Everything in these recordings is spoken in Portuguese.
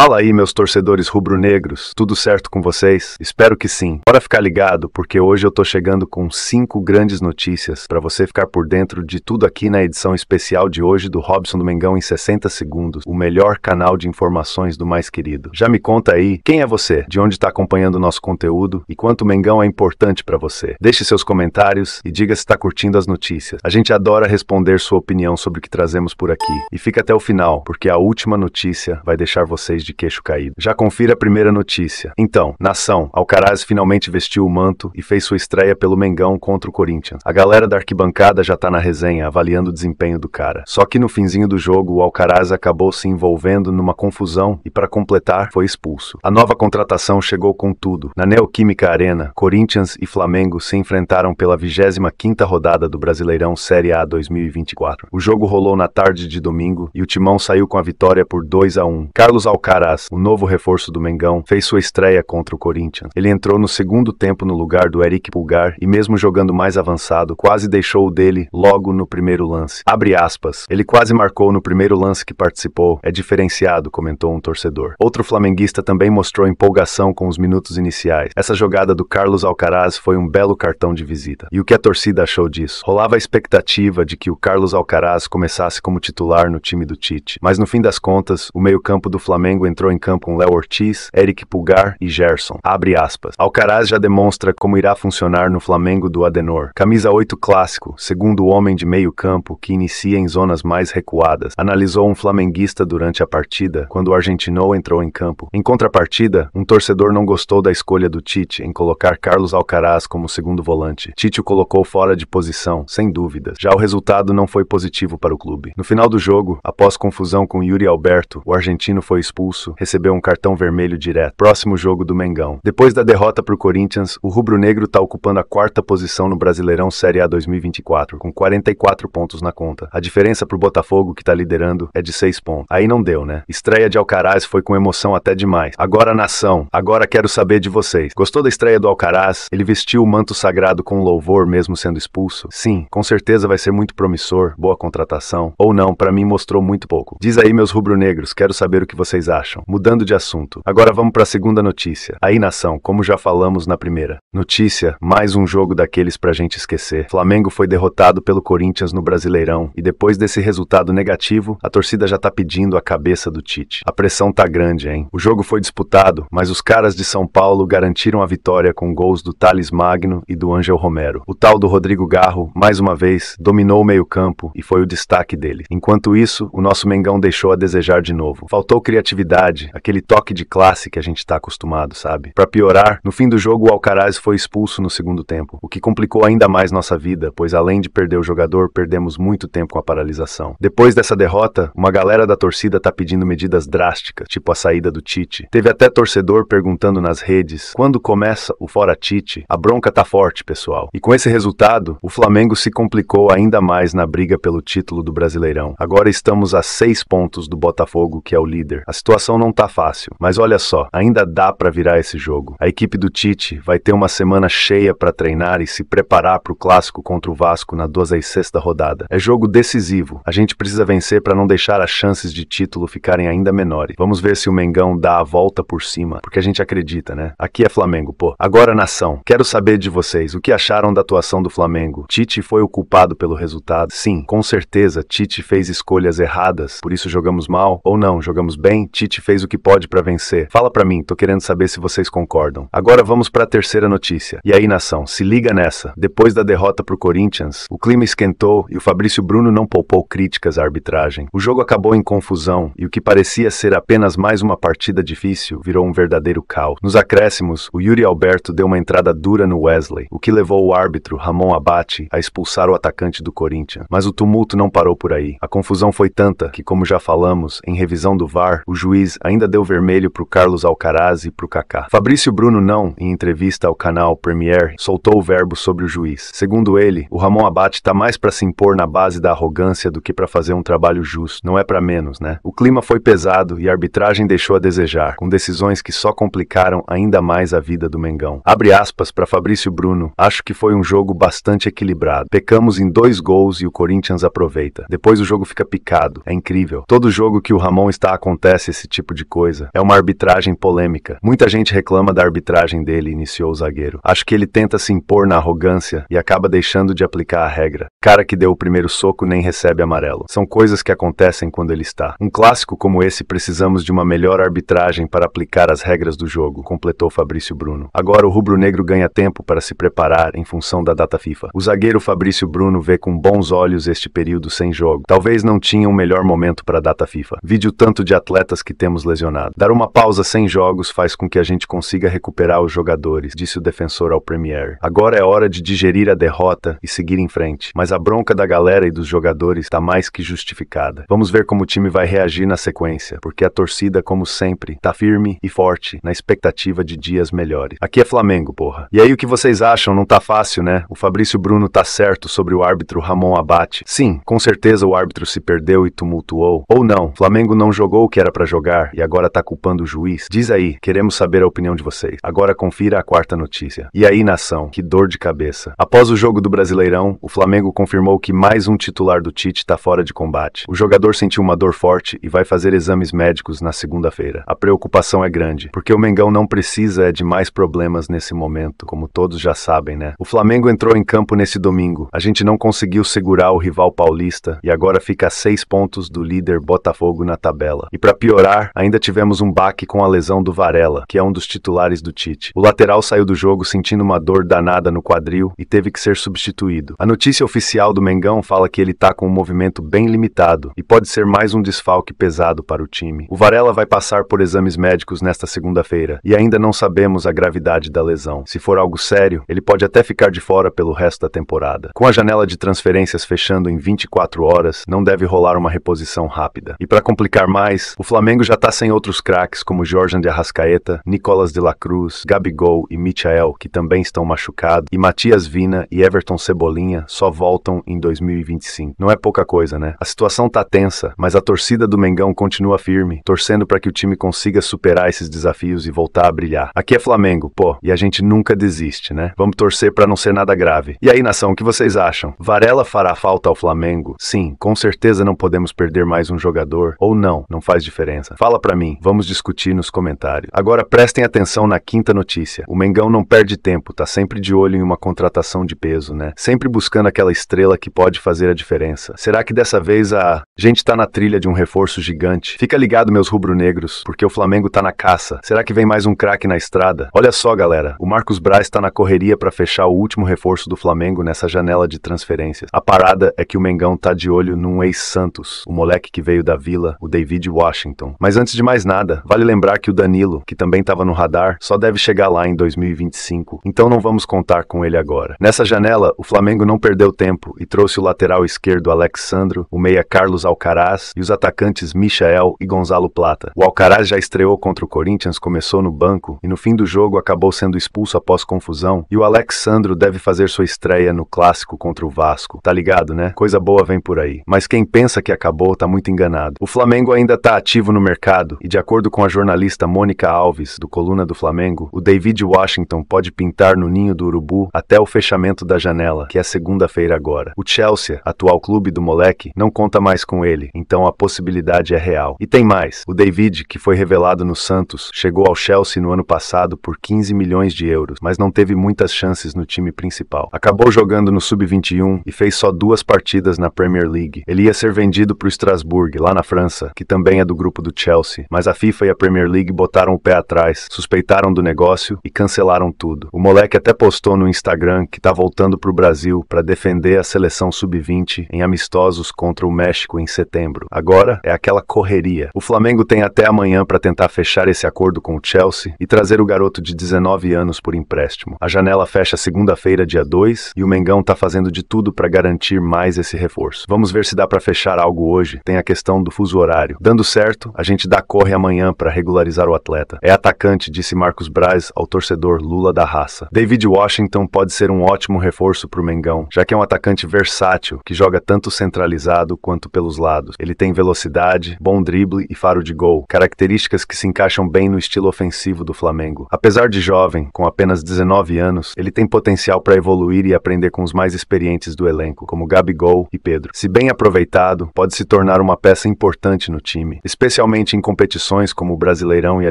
Fala aí, meus torcedores rubro-negros, tudo certo com vocês? Espero que sim. Bora ficar ligado, porque hoje eu tô chegando com cinco grandes notícias para você ficar por dentro de tudo aqui na edição especial de hoje do Robson do Mengão em 60 segundos, o melhor canal de informações do mais querido. Já me conta aí, quem é você? De onde está acompanhando o nosso conteúdo e quanto o Mengão é importante para você? Deixe seus comentários e diga se está curtindo as notícias. A gente adora responder sua opinião sobre o que trazemos por aqui. E fica até o final, porque a última notícia vai deixar vocês de queixo caído. Já confira a primeira notícia. Então, nação, Alcaraz finalmente vestiu o manto e fez sua estreia pelo Mengão contra o Corinthians. A galera da arquibancada já tá na resenha, avaliando o desempenho do cara. Só que no finzinho do jogo, o Alcaraz acabou se envolvendo numa confusão e, para completar, foi expulso. A nova contratação chegou com tudo. Na Neoquímica Arena, Corinthians e Flamengo se enfrentaram pela 25ª rodada do Brasileirão Série A 2024. O jogo rolou na tarde de domingo e o Timão saiu com a vitória por 2 a 1. Carlos Alcaraz Alcaraz, o novo reforço do Mengão, fez sua estreia contra o Corinthians. Ele entrou no segundo tempo no lugar do Eric Pulgar e mesmo jogando mais avançado, quase deixou o dele logo no primeiro lance. Abre aspas. Ele quase marcou no primeiro lance que participou. É diferenciado, comentou um torcedor. Outro flamenguista também mostrou empolgação com os minutos iniciais. Essa jogada do Carlos Alcaraz foi um belo cartão de visita. E o que a torcida achou disso? Rolava a expectativa de que o Carlos Alcaraz começasse como titular no time do Tite, mas no fim das contas, o meio-campo do Flamengo Flamengo entrou em campo com Léo Ortiz, Eric Pulgar e Gerson. Abre aspas. Alcaraz já demonstra como irá funcionar no Flamengo do Adenor. Camisa 8 clássico, segundo homem de meio campo que inicia em zonas mais recuadas. Analisou um flamenguista durante a partida, quando o argentino entrou em campo. Em contrapartida, um torcedor não gostou da escolha do Tite em colocar Carlos Alcaraz como segundo volante. Tite o colocou fora de posição, sem dúvidas. Já o resultado não foi positivo para o clube. No final do jogo, após confusão com Yuri Alberto, o argentino foi expulso expulso, recebeu um cartão vermelho direto. Próximo jogo do Mengão. Depois da derrota para o Corinthians, o rubro-negro está ocupando a quarta posição no Brasileirão Série A 2024, com 44 pontos na conta. A diferença para o Botafogo, que está liderando, é de 6 pontos. Aí não deu, né? Estreia de Alcaraz foi com emoção até demais. Agora, nação, agora quero saber de vocês. Gostou da estreia do Alcaraz? Ele vestiu o manto sagrado com louvor, mesmo sendo expulso? Sim, com certeza vai ser muito promissor, boa contratação. Ou não, para mim mostrou muito pouco. Diz aí, meus rubro-negros, quero saber o que vocês acham acham? Mudando de assunto. Agora vamos para a segunda notícia. Aí nação, como já falamos na primeira. Notícia, mais um jogo daqueles pra gente esquecer. Flamengo foi derrotado pelo Corinthians no Brasileirão e depois desse resultado negativo, a torcida já tá pedindo a cabeça do Tite. A pressão tá grande, hein? O jogo foi disputado, mas os caras de São Paulo garantiram a vitória com gols do Thales Magno e do Ângel Romero. O tal do Rodrigo Garro, mais uma vez, dominou o meio-campo e foi o destaque dele. Enquanto isso, o nosso Mengão deixou a desejar de novo. Faltou criatividade aquele toque de classe que a gente está acostumado, sabe? Para piorar, no fim do jogo o Alcaraz foi expulso no segundo tempo, o que complicou ainda mais nossa vida, pois além de perder o jogador, perdemos muito tempo com a paralisação. Depois dessa derrota, uma galera da torcida tá pedindo medidas drásticas, tipo a saída do Tite. Teve até torcedor perguntando nas redes: "Quando começa o fora Tite?". A bronca tá forte, pessoal. E com esse resultado, o Flamengo se complicou ainda mais na briga pelo título do Brasileirão. Agora estamos a seis pontos do Botafogo, que é o líder. A situação situação não tá fácil, mas olha só, ainda dá para virar esse jogo. A equipe do Tite vai ter uma semana cheia para treinar e se preparar para o clássico contra o Vasco na 16 rodada. É jogo decisivo. A gente precisa vencer para não deixar as chances de título ficarem ainda menores. Vamos ver se o Mengão dá a volta por cima, porque a gente acredita, né? Aqui é Flamengo, pô. Agora, nação, quero saber de vocês o que acharam da atuação do Flamengo. Tite foi o culpado pelo resultado? Sim, com certeza, Tite fez escolhas erradas, por isso jogamos mal ou não, jogamos bem? Tite Tite fez o que pode para vencer. Fala para mim, tô querendo saber se vocês concordam. Agora vamos para a terceira notícia. E aí, nação, se liga nessa. Depois da derrota pro Corinthians, o clima esquentou e o Fabrício Bruno não poupou críticas à arbitragem. O jogo acabou em confusão e o que parecia ser apenas mais uma partida difícil virou um verdadeiro caos. Nos acréscimos, o Yuri Alberto deu uma entrada dura no Wesley, o que levou o árbitro Ramon Abate a expulsar o atacante do Corinthians. Mas o tumulto não parou por aí. A confusão foi tanta que, como já falamos, em revisão do VAR, o juiz ainda deu vermelho para o Carlos Alcaraz e para o Kaká. Fabrício Bruno não, em entrevista ao canal Premier, soltou o verbo sobre o juiz. Segundo ele, o Ramon Abate está mais para se impor na base da arrogância do que para fazer um trabalho justo. Não é para menos, né? O clima foi pesado e a arbitragem deixou a desejar, com decisões que só complicaram ainda mais a vida do Mengão. Abre aspas para Fabrício Bruno. Acho que foi um jogo bastante equilibrado. Pecamos em dois gols e o Corinthians aproveita. Depois o jogo fica picado. É incrível. Todo jogo que o Ramon está acontece esse tipo de coisa. É uma arbitragem polêmica. Muita gente reclama da arbitragem dele, iniciou o zagueiro. Acho que ele tenta se impor na arrogância e acaba deixando de aplicar a regra. Cara que deu o primeiro soco nem recebe amarelo. São coisas que acontecem quando ele está. Um clássico como esse precisamos de uma melhor arbitragem para aplicar as regras do jogo, completou Fabrício Bruno. Agora o rubro-negro ganha tempo para se preparar em função da data FIFA. O zagueiro Fabrício Bruno vê com bons olhos este período sem jogo. Talvez não tinha um melhor momento para a data FIFA. Vídeo tanto de atletas que que temos lesionado. Dar uma pausa sem jogos faz com que a gente consiga recuperar os jogadores, disse o defensor ao Premier. Agora é hora de digerir a derrota e seguir em frente, mas a bronca da galera e dos jogadores está mais que justificada. Vamos ver como o time vai reagir na sequência, porque a torcida, como sempre, está firme e forte na expectativa de dias melhores. Aqui é Flamengo, porra. E aí o que vocês acham? Não tá fácil, né? O Fabrício Bruno tá certo sobre o árbitro Ramon Abate. Sim, com certeza o árbitro se perdeu e tumultuou. Ou não, Flamengo não jogou o que era para jogar jogar e agora tá culpando o juiz? Diz aí, queremos saber a opinião de vocês. Agora confira a quarta notícia. E aí, nação, que dor de cabeça. Após o jogo do Brasileirão, o Flamengo confirmou que mais um titular do Tite tá fora de combate. O jogador sentiu uma dor forte e vai fazer exames médicos na segunda-feira. A preocupação é grande, porque o Mengão não precisa de mais problemas nesse momento, como todos já sabem, né? O Flamengo entrou em campo nesse domingo. A gente não conseguiu segurar o rival paulista e agora fica a seis pontos do líder Botafogo na tabela. E para piorar, ainda tivemos um baque com a lesão do Varela, que é um dos titulares do Tite. O lateral saiu do jogo sentindo uma dor danada no quadril e teve que ser substituído. A notícia oficial do Mengão fala que ele tá com um movimento bem limitado e pode ser mais um desfalque pesado para o time. O Varela vai passar por exames médicos nesta segunda-feira e ainda não sabemos a gravidade da lesão. Se for algo sério, ele pode até ficar de fora pelo resto da temporada. Com a janela de transferências fechando em 24 horas, não deve rolar uma reposição rápida. E para complicar mais, o Flamengo Flamengo já está sem outros craques como Jordan de Arrascaeta, Nicolas de la Cruz, Gabigol e Michael, que também estão machucados, e Matias Vina e Everton Cebolinha só voltam em 2025. Não é pouca coisa, né? A situação tá tensa, mas a torcida do Mengão continua firme, torcendo para que o time consiga superar esses desafios e voltar a brilhar. Aqui é Flamengo, pô, e a gente nunca desiste, né? Vamos torcer para não ser nada grave. E aí, nação, o que vocês acham? Varela fará falta ao Flamengo? Sim, com certeza não podemos perder mais um jogador. Ou não, não faz diferença. Fala para mim, vamos discutir nos comentários. Agora prestem atenção na quinta notícia. O Mengão não perde tempo, tá sempre de olho em uma contratação de peso, né? Sempre buscando aquela estrela que pode fazer a diferença. Será que dessa vez a gente tá na trilha de um reforço gigante? Fica ligado, meus rubro-negros, porque o Flamengo tá na caça. Será que vem mais um craque na estrada? Olha só, galera, o Marcos Braz tá na correria para fechar o último reforço do Flamengo nessa janela de transferências. A parada é que o Mengão tá de olho num ex-Santos, o moleque que veio da Vila, o David Washington. Mas antes de mais nada, vale lembrar que o Danilo, que também estava no radar, só deve chegar lá em 2025, então não vamos contar com ele agora. Nessa janela, o Flamengo não perdeu tempo e trouxe o lateral esquerdo Alexandro, o meia Carlos Alcaraz e os atacantes Michael e Gonzalo Plata. O Alcaraz já estreou contra o Corinthians, começou no banco e no fim do jogo acabou sendo expulso após confusão, e o Alexandro deve fazer sua estreia no clássico contra o Vasco. Tá ligado, né? Coisa boa vem por aí. Mas quem pensa que acabou tá muito enganado. O Flamengo ainda tá ativo no mercado, e de acordo com a jornalista Mônica Alves, do Coluna do Flamengo, o David Washington pode pintar no ninho do urubu até o fechamento da janela, que é segunda-feira agora. O Chelsea, atual clube do moleque, não conta mais com ele, então a possibilidade é real. E tem mais: o David, que foi revelado no Santos, chegou ao Chelsea no ano passado por 15 milhões de euros, mas não teve muitas chances no time principal. Acabou jogando no Sub-21 e fez só duas partidas na Premier League. Ele ia ser vendido para o Strasbourg, lá na França, que também é do grupo do Chelsea, mas a FIFA e a Premier League botaram o pé atrás, suspeitaram do negócio e cancelaram tudo. O moleque até postou no Instagram que tá voltando pro Brasil para defender a seleção sub-20 em amistosos contra o México em setembro. Agora é aquela correria. O Flamengo tem até amanhã para tentar fechar esse acordo com o Chelsea e trazer o garoto de 19 anos por empréstimo. A janela fecha segunda-feira, dia 2, e o Mengão tá fazendo de tudo para garantir mais esse reforço. Vamos ver se dá para fechar algo hoje. Tem a questão do fuso horário. Dando certo, a gente dá corre amanhã para regularizar o atleta. É atacante, disse Marcos Braz ao torcedor Lula da Raça. David Washington pode ser um ótimo reforço para o Mengão, já que é um atacante versátil que joga tanto centralizado quanto pelos lados. Ele tem velocidade, bom drible e faro de gol, características que se encaixam bem no estilo ofensivo do Flamengo. Apesar de jovem, com apenas 19 anos, ele tem potencial para evoluir e aprender com os mais experientes do elenco, como Gabigol e Pedro. Se bem aproveitado, pode se tornar uma peça importante no time, especialmente especialmente em competições como o Brasileirão e a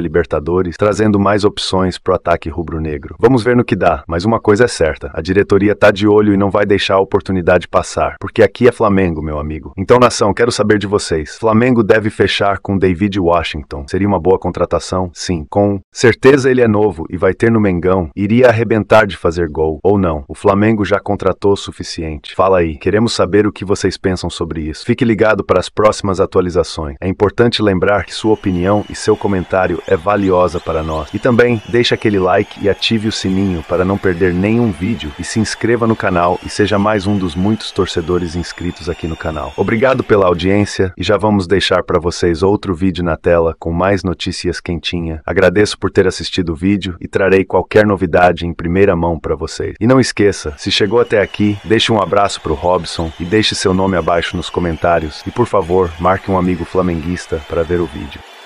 Libertadores, trazendo mais opções para o ataque rubro-negro. Vamos ver no que dá, mas uma coisa é certa: a diretoria tá de olho e não vai deixar a oportunidade passar, porque aqui é Flamengo, meu amigo. Então, nação, quero saber de vocês. Flamengo deve fechar com David Washington. Seria uma boa contratação? Sim. Com certeza ele é novo e vai ter no Mengão. Iria arrebentar de fazer gol ou não? O Flamengo já contratou o suficiente. Fala aí, queremos saber o que vocês pensam sobre isso. Fique ligado para as próximas atualizações. É importante lembrar lembrar que sua opinião e seu comentário é valiosa para nós. E também deixe aquele like e ative o sininho para não perder nenhum vídeo e se inscreva no canal e seja mais um dos muitos torcedores inscritos aqui no canal. Obrigado pela audiência e já vamos deixar para vocês outro vídeo na tela com mais notícias quentinha. Agradeço por ter assistido o vídeo e trarei qualquer novidade em primeira mão para vocês. E não esqueça, se chegou até aqui, deixe um abraço para o Robson e deixe seu nome abaixo nos comentários e por favor, marque um amigo flamenguista para ver o vídeo.